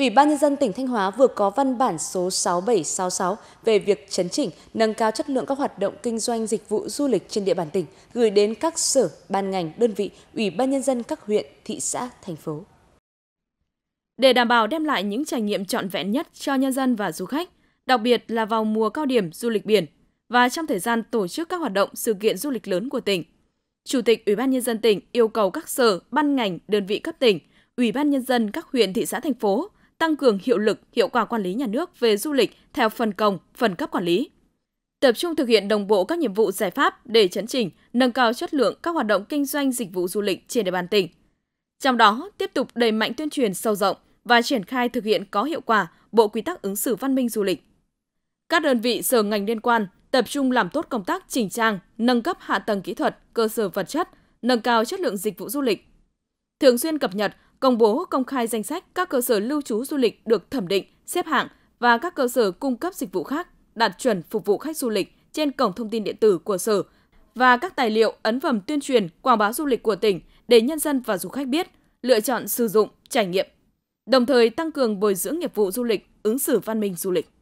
Ủy ban nhân dân tỉnh Thanh Hóa vừa có văn bản số 6766 về việc chấn chỉnh, nâng cao chất lượng các hoạt động kinh doanh dịch vụ du lịch trên địa bàn tỉnh, gửi đến các sở, ban ngành, đơn vị, ủy ban nhân dân các huyện, thị xã, thành phố. Để đảm bảo đem lại những trải nghiệm trọn vẹn nhất cho nhân dân và du khách, đặc biệt là vào mùa cao điểm du lịch biển và trong thời gian tổ chức các hoạt động sự kiện du lịch lớn của tỉnh. Chủ tịch Ủy ban nhân dân tỉnh yêu cầu các sở, ban ngành, đơn vị cấp tỉnh, Ủy ban nhân dân các huyện thị xã thành phố tăng cường hiệu lực, hiệu quả quản lý nhà nước về du lịch theo phần công, phần cấp quản lý. Tập trung thực hiện đồng bộ các nhiệm vụ giải pháp để chấn chỉnh, nâng cao chất lượng các hoạt động kinh doanh dịch vụ du lịch trên địa bàn tỉnh. Trong đó, tiếp tục đẩy mạnh tuyên truyền sâu rộng và triển khai thực hiện có hiệu quả Bộ Quy tắc ứng xử văn minh du lịch. Các đơn vị sở ngành liên quan tập trung làm tốt công tác chỉnh trang, nâng cấp hạ tầng kỹ thuật, cơ sở vật chất, nâng cao chất lượng dịch vụ du lịch. Thường xuyên cập nhật, công bố công khai danh sách các cơ sở lưu trú du lịch được thẩm định, xếp hạng và các cơ sở cung cấp dịch vụ khác đạt chuẩn phục vụ khách du lịch trên cổng thông tin điện tử của sở và các tài liệu ấn phẩm tuyên truyền quảng bá du lịch của tỉnh để nhân dân và du khách biết, lựa chọn sử dụng, trải nghiệm. Đồng thời tăng cường bồi dưỡng nghiệp vụ du lịch, ứng xử văn minh du lịch.